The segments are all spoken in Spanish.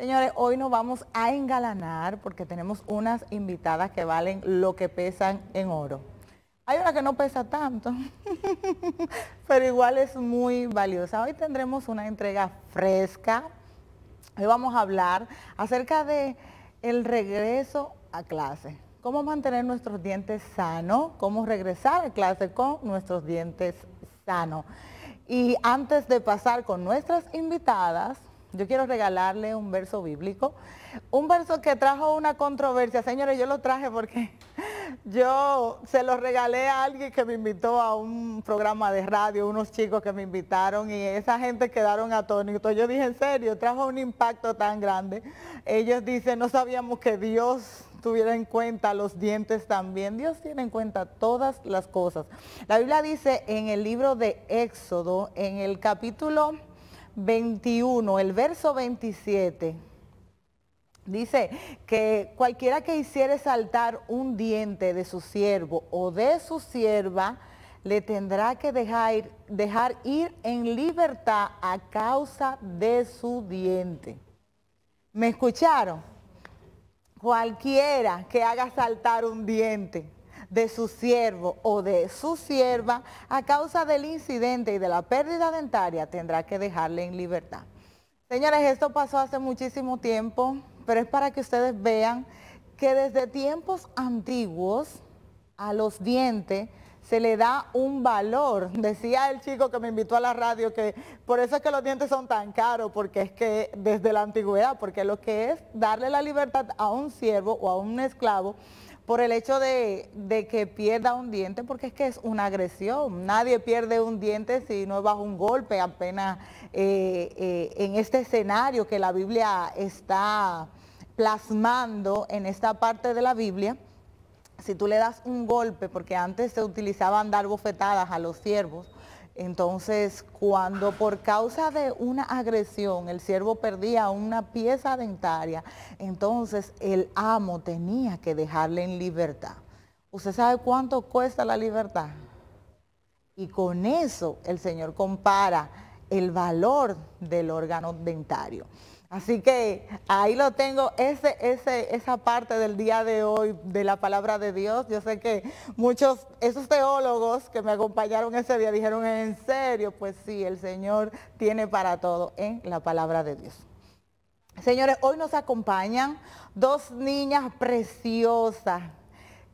Señores, hoy nos vamos a engalanar porque tenemos unas invitadas que valen lo que pesan en oro. Hay una que no pesa tanto, pero igual es muy valiosa. Hoy tendremos una entrega fresca. Hoy vamos a hablar acerca de el regreso a clase. Cómo mantener nuestros dientes sanos, cómo regresar a clase con nuestros dientes sanos. Y antes de pasar con nuestras invitadas, yo quiero regalarle un verso bíblico, un verso que trajo una controversia. Señores, yo lo traje porque yo se lo regalé a alguien que me invitó a un programa de radio, unos chicos que me invitaron y esa gente quedaron atónitos. Yo dije, en serio, trajo un impacto tan grande. Ellos dicen, no sabíamos que Dios tuviera en cuenta los dientes también. Dios tiene en cuenta todas las cosas. La Biblia dice en el libro de Éxodo, en el capítulo 21, el verso 27. Dice que cualquiera que hiciere saltar un diente de su siervo o de su sierva, le tendrá que dejar ir, dejar ir en libertad a causa de su diente. ¿Me escucharon? Cualquiera que haga saltar un diente de su siervo o de su sierva a causa del incidente y de la pérdida dentaria tendrá que dejarle en libertad. Señores, esto pasó hace muchísimo tiempo, pero es para que ustedes vean que desde tiempos antiguos a los dientes se le da un valor. Decía el chico que me invitó a la radio que por eso es que los dientes son tan caros, porque es que desde la antigüedad, porque lo que es darle la libertad a un siervo o a un esclavo por el hecho de, que pierda un diente, porque es que es una agresión. Nadie pierde un diente si no es bajo un golpe, apenas eh, eh, en este escenario que la Biblia está plasmando en esta parte de la Biblia. Si tú le das un golpe, porque antes se utilizaban dar bofetadas a los siervos, entonces, cuando por causa de una agresión el siervo perdía una pieza dentaria, entonces el amo tenía que dejarle en libertad. ¿Usted sabe cuánto cuesta la libertad? Y con eso el Señor compara el valor del órgano dentario. Así que ahí lo tengo, ese, ese, esa parte del día de hoy de la palabra de Dios. Yo sé que muchos, esos teólogos que me acompañaron ese día dijeron, en serio, pues sí, el Señor tiene para todo en la palabra de Dios. Señores, hoy nos acompañan dos niñas preciosas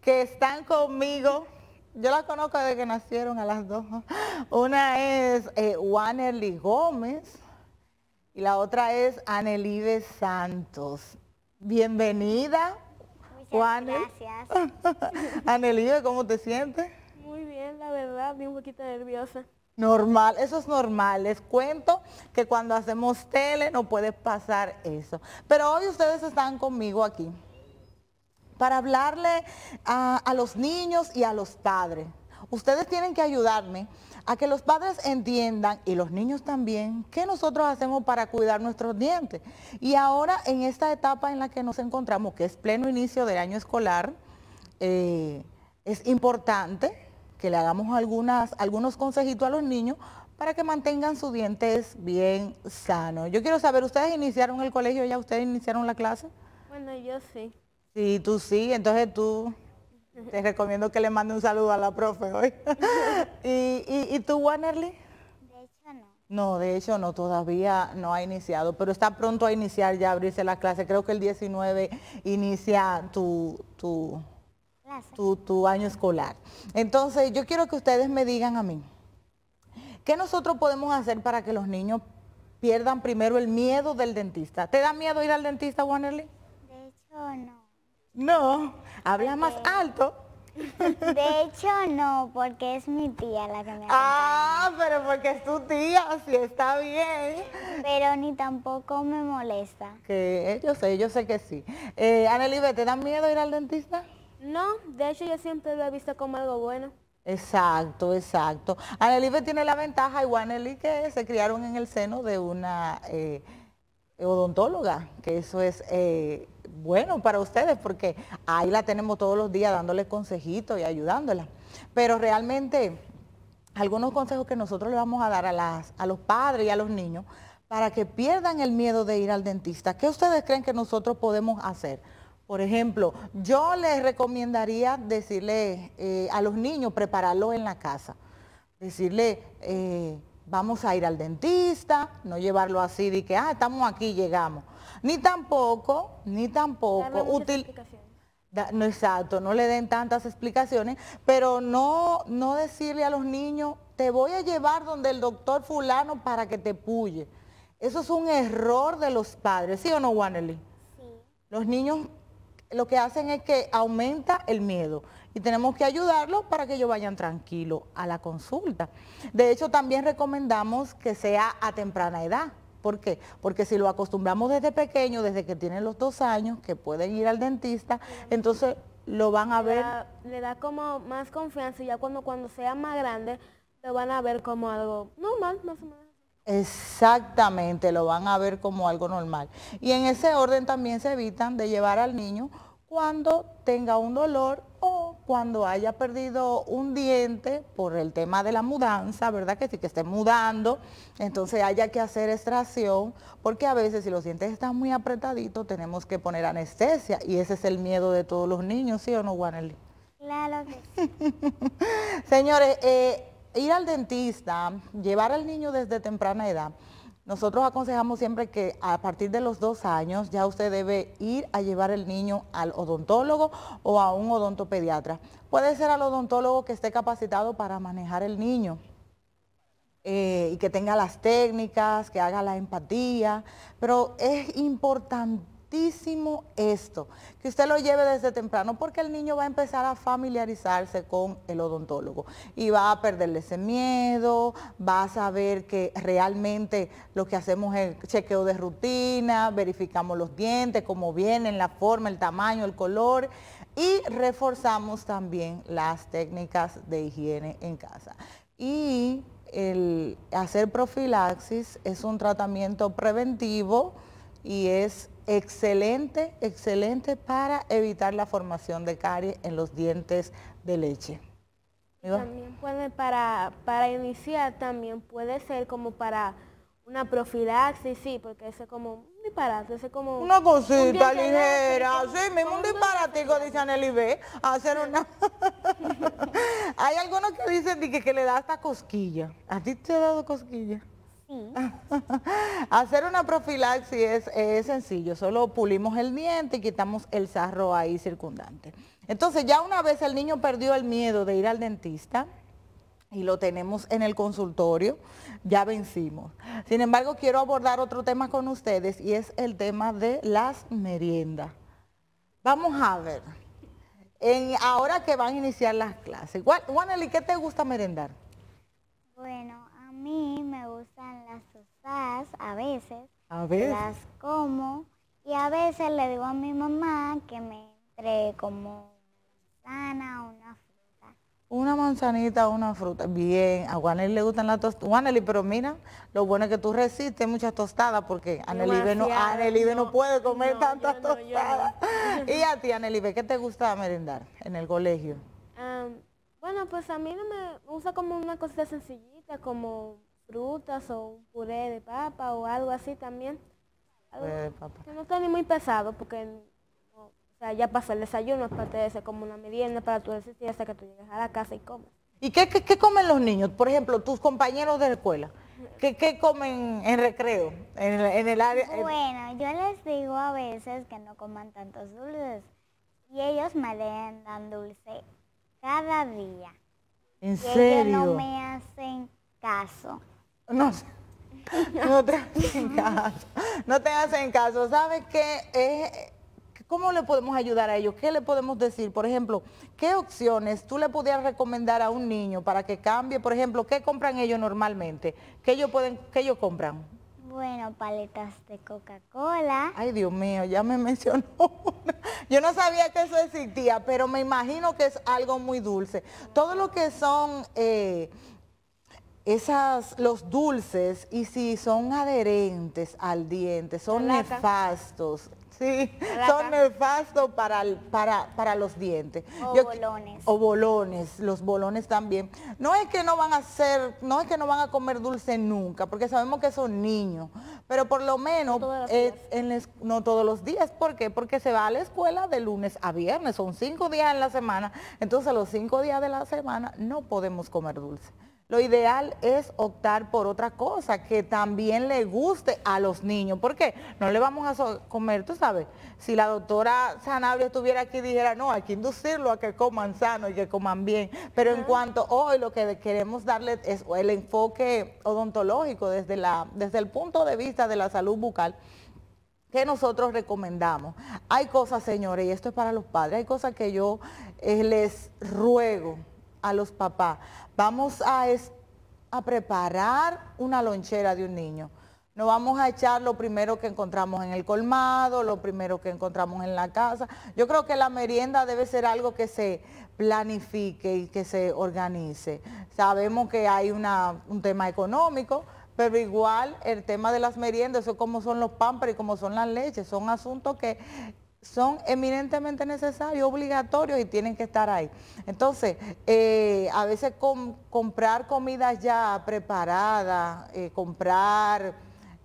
que están conmigo. Yo las conozco desde que nacieron a las dos. Una es eh, Gómez y la otra es Anelive Santos. Bienvenida. Juan. gracias. Anelive, ¿cómo te sientes? Muy bien, la verdad, un poquito nerviosa. Normal, eso es normal. Les cuento que cuando hacemos tele no puede pasar eso. Pero hoy ustedes están conmigo aquí para hablarle a los niños y a los padres ustedes tienen que ayudarme a que los padres entiendan y los niños también qué nosotros hacemos para cuidar nuestros dientes. Y ahora en esta etapa en la que nos encontramos, que es pleno inicio del año escolar, eh, es importante que le hagamos algunos consejitos a los niños para que mantengan sus dientes bien sanos. Yo quiero saber, ¿ustedes iniciaron el colegio ya? ¿Ustedes iniciaron la clase? Bueno, yo sí. Sí, tú sí, entonces tú... Te recomiendo que le mande un saludo a la profe hoy. ¿Y, tú, Wannerly? De hecho, no. No, de hecho no, todavía no ha iniciado, pero está pronto a iniciar ya, abrirse la clase. Creo que el 19 inicia tu, tu, tu, tu año escolar. Entonces, yo quiero que ustedes me digan a mí, ¿qué nosotros podemos hacer para que los niños pierdan primero el miedo del dentista? ¿Te da miedo ir al dentista, Wannerly? De hecho, no. No, habla más alto. De hecho, no, porque es mi tía la que me dado. Ah, pero porque es tu tía, sí, está bien. Pero ni tampoco me molesta. Que yo sé, yo sé que sí. Eh, ¿te da miedo ir al dentista? No, de hecho yo siempre lo he visto como algo bueno. Exacto, exacto. Anelibe tiene la ventaja, igual Aneli, que se criaron en el seno de una... Eh, odontóloga, que eso es eh, bueno para ustedes porque ahí la tenemos todos los días dándole consejitos y ayudándola. Pero realmente algunos consejos que nosotros le vamos a dar a, las, a los padres y a los niños para que pierdan el miedo de ir al dentista. ¿Qué ustedes creen que nosotros podemos hacer? Por ejemplo, yo les recomendaría decirle eh, a los niños prepararlo en la casa. Decirle... Eh, vamos a ir al dentista, no llevarlo así de que, ah, estamos aquí, llegamos. Ni tampoco, ni tampoco, útil. no exacto, no le den tantas explicaciones, pero no, no decirle a los niños, te voy a llevar donde el doctor fulano para que te puye. Eso es un error de los padres, ¿sí o no, Wanely? Sí. Los niños lo que hacen es que aumenta el miedo y tenemos que ayudarlos para que ellos vayan tranquilos a la consulta. De hecho, también recomendamos que sea a temprana edad. ¿Por qué? Porque si lo acostumbramos desde pequeño, desde que tienen los dos años, que pueden ir al dentista, entonces lo van a ver. le da como más confianza y ya cuando, cuando sea más grande lo van a ver como algo normal, más o menos. Exactamente, lo van a ver como algo normal. Y en ese orden también se evitan de llevar al niño cuando tenga un dolor o cuando haya perdido un diente por el tema de la mudanza, ¿verdad? Que sí que esté mudando, entonces haya que hacer extracción, porque a veces si los dientes están muy apretaditos tenemos que poner anestesia y ese es el miedo de todos los niños, ¿sí o no, Wanely? Claro que sí. Señores, eh, ir al dentista, llevar al niño desde temprana edad, nosotros aconsejamos siempre que a partir de los dos años ya usted debe ir a llevar el niño al odontólogo o a un odontopediatra. Puede ser al odontólogo que esté capacitado para manejar el niño. Eh, y que tenga las técnicas, que haga la empatía, pero es importante muchísimo esto, que usted lo lleve desde temprano, porque el niño va a empezar a familiarizarse con el odontólogo y va a perderle ese miedo, va a saber que realmente lo que hacemos es el chequeo de rutina, verificamos los dientes, cómo vienen, la forma, el tamaño, el color y reforzamos también las técnicas de higiene en casa. Y el hacer profilaxis es un tratamiento preventivo y es excelente, excelente para evitar la formación de caries en los dientes de leche. También puede para, iniciar, también puede ser como para una profilaxis, sí, porque es como un disparate, es como... Una cosita ligera, sí, mismo un disparatico, dice Aneli B, hacer una... Hay algunos que dicen que, que le da hasta cosquilla. ¿A ti te ha dado cosquilla? Hacer una profilaxis es, sencillo, solo pulimos el diente y quitamos el sarro ahí circundante. Entonces ya una vez el niño perdió el miedo de ir al dentista y lo tenemos en el consultorio, ya vencimos. Sin embargo, quiero abordar otro tema con ustedes y es el tema de las meriendas. Vamos a ver, en, ahora que van a iniciar las clases, Juanely, ¿qué te gusta merendar? Bueno, mí me gustan las tostadas a veces. A veces. Las como y a veces le digo a mi mamá que me entre como manzana, una fruta. Una manzanita, una fruta. Bien, a Juanely le gustan las tostadas. Juanely, pero mira, lo bueno es que tú resistes muchas tostadas porque Anelibe no, no, puede comer tantas tostadas. y a ti, Anelibe, ¿qué te gusta merendar en el colegio? bueno, pues a mí no me usa como una cosita sencillita como frutas o un puré de papa o algo así también. que no está ni muy pesado porque ya pasa el desayuno, es parte de como una merienda para tu resistir hasta que tú llegas a la casa y comes. ¿Y qué, comen los niños? Por ejemplo, tus compañeros de escuela. ¿Qué, comen en recreo? En, en el área. Bueno, yo les digo a veces que no coman tantos dulces. Y ellos me dan dulce cada día. ¿En serio? me hacen caso. No, no te hacen caso. No te hacen caso. ¿Sabes qué? Eh, ¿Cómo le podemos ayudar a ellos? ¿Qué le podemos decir? Por ejemplo, ¿qué opciones tú le pudieras recomendar a un niño para que cambie? Por ejemplo, ¿qué compran ellos normalmente? ¿Qué ellos, pueden, qué ellos compran? Bueno, paletas de Coca-Cola. Ay, Dios mío, ya me mencionó. Yo no sabía que eso existía, pero me imagino que es algo muy dulce. Todo lo que son eh, esas, los dulces, y si son adherentes al diente, son nefastos. Sí, son nefastos para, para, para los dientes. O bolones. O bolones, los bolones también. No es que no van a no es que no van a comer dulce nunca, porque sabemos que son niños, pero por lo menos no no todos los días. ¿Por qué? Porque se va a la escuela de lunes a viernes, son cinco días en la semana, entonces los cinco días de la semana no podemos comer dulce lo ideal es optar por otra cosa que también le guste a los niños. ¿Por qué? No le vamos a comer, tú sabes, si la doctora Sanabria estuviera aquí dijera, no, hay que inducirlo a que coman sano y que coman bien. Pero en cuanto hoy lo que queremos darle es el enfoque odontológico desde, el punto de vista de la salud bucal, que nosotros recomendamos. Hay cosas, señores, y esto es para los padres, hay cosas que yo eh, les ruego a los papás. Vamos a, a preparar una lonchera de un niño. No vamos a echar lo primero que encontramos en el colmado, lo primero que encontramos en la casa. Yo creo que la merienda debe ser algo que se planifique y que se organice. Sabemos que hay un tema económico, pero igual el tema de las meriendas, eso como son los pampers y como son las leches, son asuntos que son eminentemente necesarios, obligatorios y tienen que estar ahí. Entonces, eh, a veces comprar comidas ya preparada, eh, comprar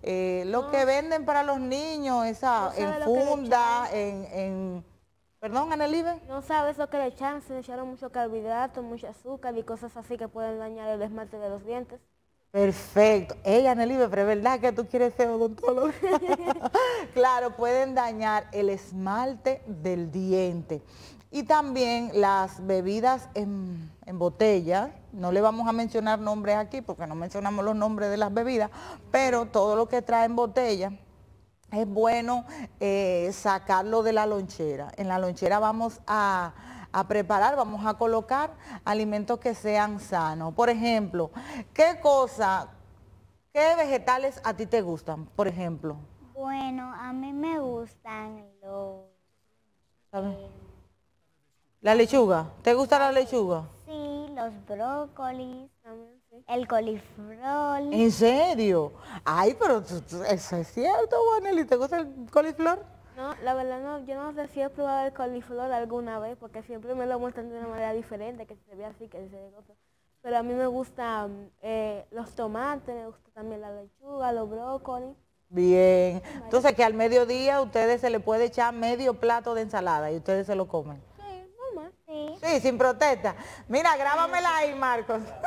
eh, lo que ah. venden para los niños, esa en funda, en, en, Perdón, Ibe. No sabes lo que le echan, se le echaron mucho carbohidrato, mucho azúcar y cosas así que pueden dañar el esmalte de los dientes. Perfecto. Ella, Nelly, pero es verdad que tú quieres ser odontólogo. claro, pueden dañar el esmalte del diente. Y también las bebidas en, botella, no le vamos a mencionar nombres aquí porque no mencionamos los nombres de las bebidas, pero todo lo que trae en botella es bueno eh, sacarlo de la lonchera. En la lonchera vamos a a preparar, vamos a colocar alimentos que sean sanos. Por ejemplo, ¿qué cosa, qué vegetales a ti te gustan, por ejemplo? Bueno, a mí me gustan los... Eh, ¿La lechuga? ¿Te gusta la lechuga? Sí, los brócolis, el coliflor. ¿En serio? Ay, pero eso es cierto, Juaneli, ¿te gusta el coliflor? No, la verdad no, yo no sé si he probado el coliflor alguna vez, porque siempre me lo muestran de una manera diferente, que se ve así, que se ve otro. Pero a mí me gustan eh, los tomates, me gusta también la lechuga, los brócolis. Bien, entonces que al mediodía ustedes se le puede echar medio plato de ensalada y ustedes se lo comen. Sí, normal. sí sin protesta. Mira, grábamela ahí, Marcos.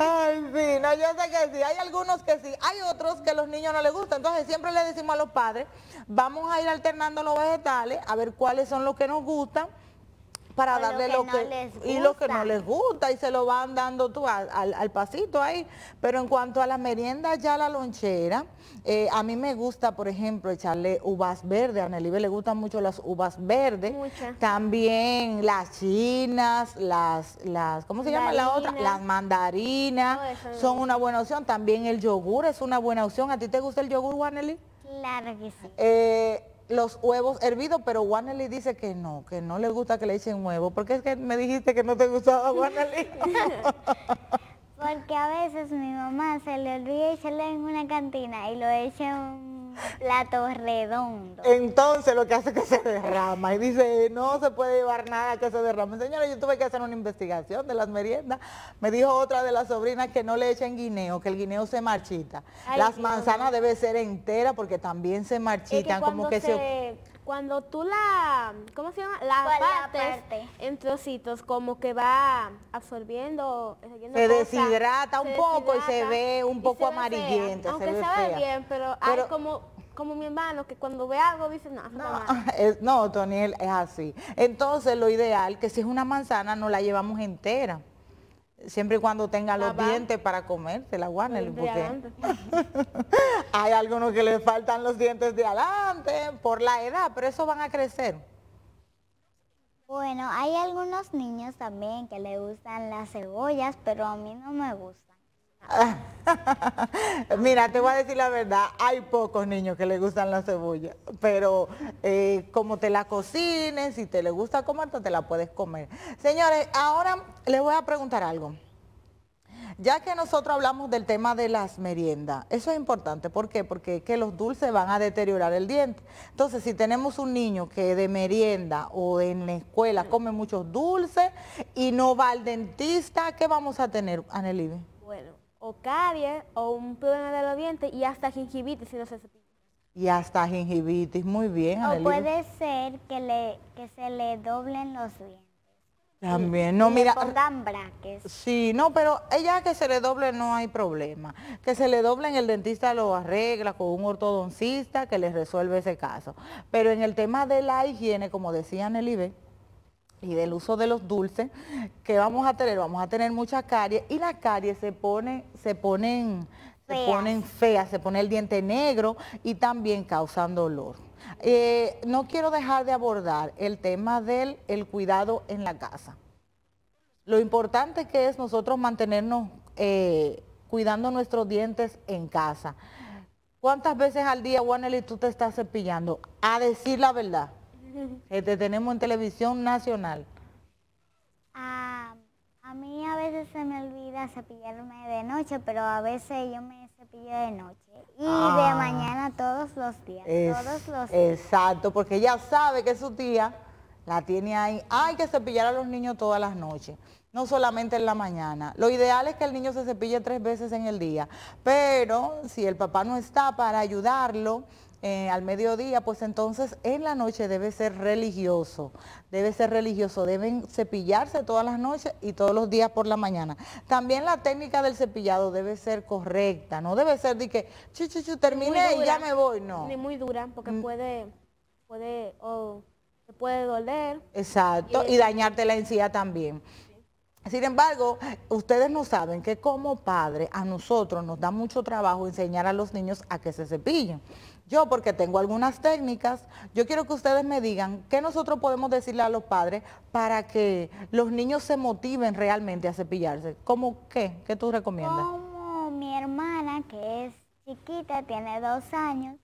Ay, sí, no, yo sé que sí. Hay algunos que sí, hay otros que a los niños no les gustan. Entonces siempre le decimos a los padres, vamos a ir alternando los vegetales, a ver cuáles son los que nos gustan para darle lo que, no les gusta. y lo que no les gusta y se lo van dando tú al, pasito ahí. Pero en cuanto a las meriendas ya la lonchera, eh, a mí me gusta, por ejemplo, echarle uvas verdes. A Nelibe le gustan mucho las uvas verdes. También las chinas, las, las ¿cómo se llama la otra? Las mandarinas son una buena opción. También el yogur es una buena opción. ¿A ti te gusta el yogur, Wanely? Claro que sí. Eh, los huevos hervidos, pero Wanely dice que no, que no le gusta que le echen huevo. ¿Por qué es que me dijiste que no te gustaba Wanely? Porque a veces mi mamá se le olvida y se le en una cantina y lo echa un plato redondo. Entonces lo que hace es que se derrama y dice, no se puede llevar nada que se derrame. Señora, yo tuve que hacer una investigación de las meriendas. Me dijo otra de las sobrinas que no le echen guineo, que el guineo se marchita. las manzanas deben ser enteras porque también se marchitan, como que se cuando tú la, ¿cómo se llama? La, partes en trocitos, como que va absorbiendo, se deshidrata un poco y se ve un poco amarillento. Aunque se ve bien, pero, hay como como mi hermano, que cuando ve algo dice, no, no, es, no Toniel, es así. Entonces, lo ideal, que si es una manzana, no la llevamos entera. Siempre y cuando tenga los dientes para se la el hay algunos que les faltan los dientes de adelante por la edad, pero eso van a crecer. Bueno, hay algunos niños también que le gustan las cebollas, pero a mí no me gusta. Mira, te voy a decir la verdad, hay pocos niños que les gustan la cebolla, pero eh, como te la cocines, si te le gusta comer, te la puedes comer. Señores, ahora les voy a preguntar algo. Ya que nosotros hablamos del tema de las meriendas, eso es importante. ¿Por qué? Porque que los dulces van a deteriorar el diente. Entonces, si tenemos un niño que de merienda o en la escuela come muchos dulces y no va al dentista, ¿qué vamos a tener, Anelibe? o caries o un problema de los dientes y hasta gingivitis si no se cepilla. Y hasta gingivitis, muy bien. O puede ser que, le, que se le doblen los dientes. También, no, mira. Pongan braques. Sí, no, pero ella que se le doble no hay problema. Que se le doblen, el dentista lo arregla con un ortodoncista que le resuelve ese caso. Pero en el tema de la higiene, como decía el y del uso de los dulces, que vamos a tener? Vamos a tener mucha caries y las caries se, pone, se ponen se ponen feas, se pone el diente negro y también causan dolor. Eh, no quiero dejar de abordar el tema del el cuidado en la casa. Lo importante que es nosotros mantenernos eh, cuidando nuestros dientes en casa. ¿Cuántas veces al día, Wanely, tú te estás cepillando? A decir la verdad que te tenemos en televisión nacional? a mí a veces se me olvida cepillarme de noche, pero a veces yo me cepillo de noche. Y de ah. mañana todos los días, todos los días. Exacto, porque ella sabe que su tía la tiene ahí. Hay que cepillar a los niños todas las noches no solamente en la mañana. Lo ideal es que el niño se cepille tres veces en el día, pero si el papá no está para ayudarlo, eh, al mediodía, pues entonces en la noche debe ser religioso, debe ser religioso, deben cepillarse todas las noches y todos los días por la mañana. También la técnica del cepillado debe ser correcta, no debe ser de que chuchu chu, terminé y ya me voy, no. Ni muy dura, porque mm. puede, puede, o puede doler. Exacto, y, y dañarte la encía también. Sin embargo, ustedes no saben que como padre a nosotros nos da mucho trabajo enseñar a los niños a que se cepillen. Yo, porque tengo algunas técnicas, yo quiero que ustedes me digan qué nosotros podemos decirle a los padres para que los niños se motiven realmente a cepillarse. ¿Cómo qué? ¿Qué tú recomiendas? Como mi hermana, que es chiquita, tiene dos años,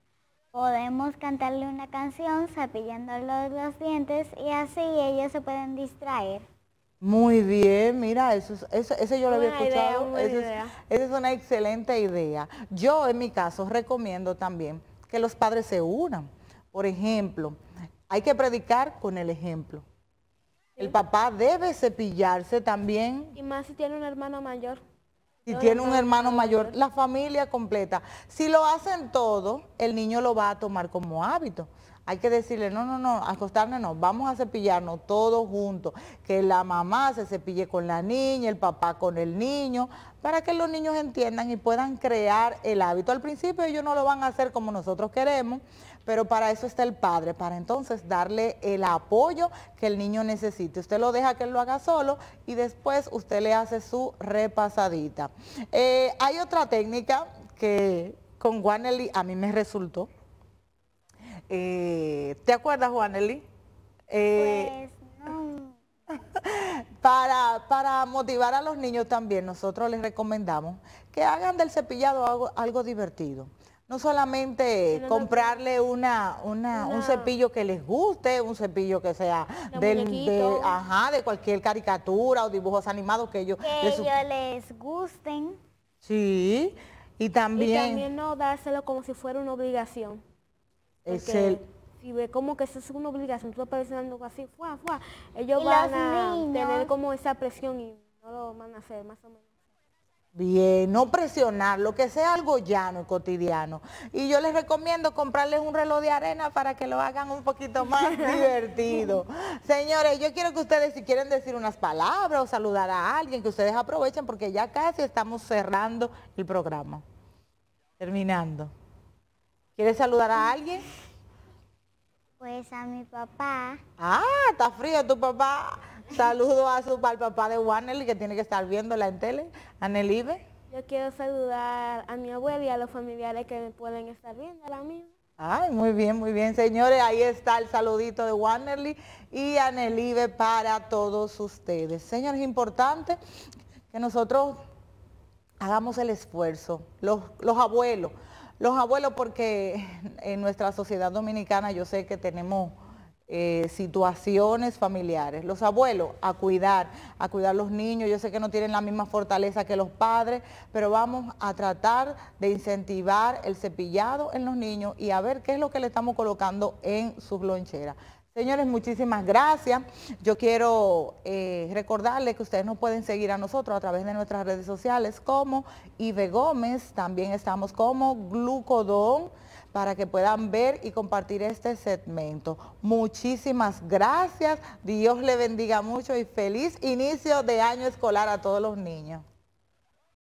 podemos cantarle una canción cepillándole los dientes y así ellos se pueden distraer. Muy bien, mira, eso, eso eso yo lo había escuchado. esa es una excelente idea. Yo en mi caso recomiendo también que los padres se unan. Por ejemplo, hay que predicar con el ejemplo. El papá debe cepillarse también. Y más si tiene un hermano mayor. Si tiene un hermano mayor, mayor, la familia completa. Si lo hacen todo, el niño lo va a tomar como hábito hay que decirle, no, no, no, acostarnos no, vamos a cepillarnos todos juntos, que la mamá se cepille con la niña, el papá con el niño, para que los niños entiendan y puedan crear el hábito. Al principio ellos no lo van a hacer como nosotros queremos, pero para eso está el padre, para entonces darle el apoyo que el niño necesite. Usted lo deja que él lo haga solo y después usted le hace su repasadita. Eh, hay otra técnica que con Guanelli a mí me resultó, eh, ¿Te acuerdas, Juan Eh, pues no. para, para motivar a los niños también, nosotros les recomendamos que hagan del cepillado algo, divertido no solamente comprarle una, una, un cepillo que les guste, un cepillo que sea del, de, ajá, de cualquier caricatura o dibujos animados que ellos, que les, les gusten. Sí, y también... Y también no dárselo como si fuera una obligación es el si ve como que eso es una obligación, tú estás pensando así, fuá, fuá. ellos van a tener como esa presión y no lo van a hacer, más o menos. Bien, no presionar, lo que sea algo llano y cotidiano. Y yo les recomiendo comprarles un reloj de arena para que lo hagan un poquito más divertido. Señores, yo quiero que ustedes, si quieren decir unas palabras o saludar a alguien, que ustedes aprovechen porque ya casi estamos cerrando el programa. Terminando. ¿Quieres saludar a alguien? Pues a mi papá. Ah, está frío tu papá. Saludo a su, al papá de Warnerly que tiene que estar viéndola en tele, a Nelive. Yo quiero saludar a mi abuelo y a los familiares que me pueden estar viendo la mismo. Ay, muy bien, muy bien, señores. Ahí está el saludito de Wannerly y Anelive para todos ustedes. Señores, es importante que nosotros hagamos el esfuerzo, los abuelos, los abuelos porque en nuestra sociedad dominicana yo sé que tenemos eh, situaciones familiares. Los abuelos a cuidar, a cuidar los niños. Yo sé que no tienen la misma fortaleza que los padres, pero vamos a tratar de incentivar el cepillado en los niños y a ver qué es lo que le estamos colocando en su loncheras. Señores, muchísimas gracias. Yo quiero eh, recordarles que ustedes nos pueden seguir a nosotros a través de nuestras redes sociales como Ibe Gómez, también estamos como Glucodón, para que puedan ver y compartir este segmento. Muchísimas gracias, Dios le bendiga mucho y feliz inicio de año escolar a todos los niños.